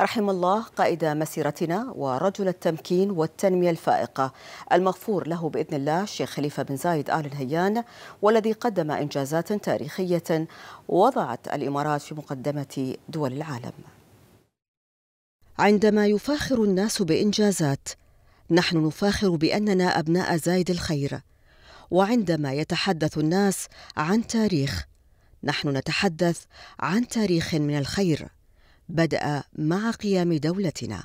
رحم الله قائد مسيرتنا ورجل التمكين والتنمية الفائقة المغفور له بإذن الله الشيخ خليفة بن زايد آل نهيان والذي قدم إنجازات تاريخية وضعت الإمارات في مقدمة دول العالم عندما يفاخر الناس بإنجازات نحن نفاخر بأننا أبناء زايد الخير وعندما يتحدث الناس عن تاريخ نحن نتحدث عن تاريخ من الخير بدأ مع قيام دولتنا.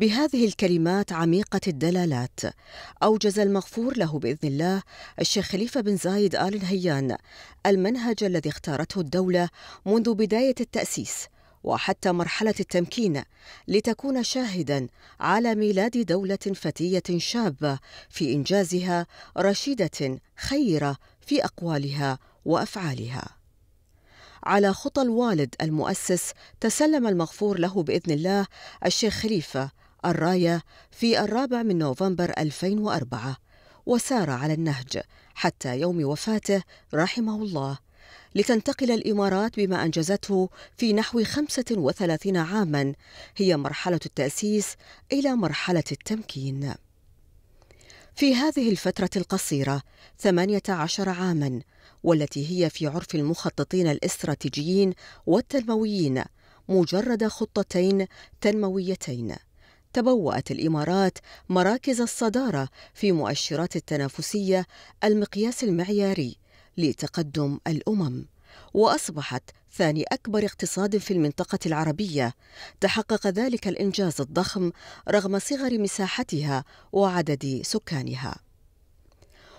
بهذه الكلمات عميقة الدلالات أوجز المغفور له بإذن الله الشيخ خليفة بن زايد آل نهيان المنهج الذي اختارته الدولة منذ بداية التأسيس وحتى مرحلة التمكين لتكون شاهدا على ميلاد دولة فتية شابة في إنجازها رشيدة خيرة في أقوالها وأفعالها. على خطى الوالد المؤسس تسلم المغفور له باذن الله الشيخ خليفه الرايه في الرابع من نوفمبر 2004 وسار على النهج حتى يوم وفاته رحمه الله لتنتقل الامارات بما انجزته في نحو 35 عاما هي مرحله التاسيس الى مرحله التمكين في هذه الفترة القصيرة 18 عاماً والتي هي في عرف المخططين الاستراتيجيين والتنمويين مجرد خطتين تنمويتين تبوأت الإمارات مراكز الصدارة في مؤشرات التنافسية المقياس المعياري لتقدم الأمم وأصبحت ثاني أكبر اقتصاد في المنطقة العربية تحقق ذلك الإنجاز الضخم رغم صغر مساحتها وعدد سكانها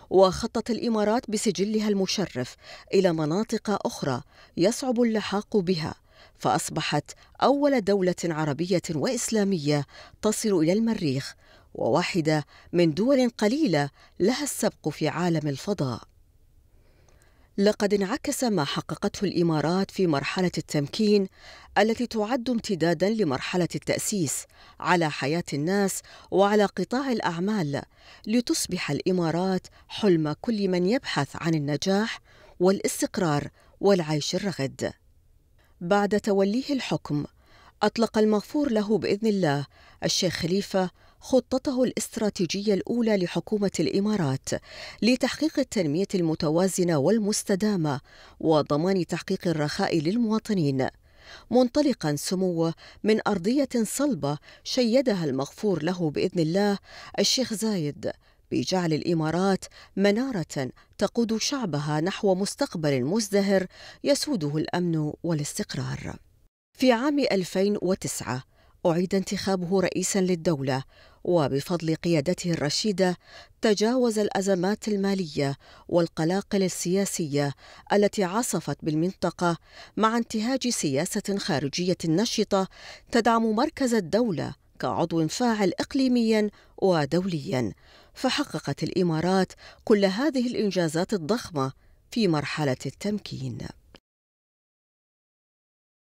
وخطت الإمارات بسجلها المشرف إلى مناطق أخرى يصعب اللحاق بها فأصبحت أول دولة عربية وإسلامية تصل إلى المريخ وواحدة من دول قليلة لها السبق في عالم الفضاء لقد انعكس ما حققته الامارات في مرحله التمكين التي تعد امتدادا لمرحله التاسيس على حياه الناس وعلى قطاع الاعمال لتصبح الامارات حلم كل من يبحث عن النجاح والاستقرار والعيش الرغد بعد توليه الحكم اطلق المغفور له باذن الله الشيخ خليفه خطته الاستراتيجيه الاولى لحكومه الامارات لتحقيق التنميه المتوازنه والمستدامه وضمان تحقيق الرخاء للمواطنين منطلقا سموه من ارضيه صلبه شيدها المغفور له باذن الله الشيخ زايد بجعل الامارات مناره تقود شعبها نحو مستقبل مزدهر يسوده الامن والاستقرار في عام 2009 أعيد انتخابه رئيسا للدولة وبفضل قيادته الرشيدة تجاوز الأزمات المالية والقلاقل السياسية التي عصفت بالمنطقة مع انتهاج سياسة خارجية نشطة تدعم مركز الدولة كعضو فاعل إقليميا ودوليا فحققت الإمارات كل هذه الإنجازات الضخمة في مرحلة التمكين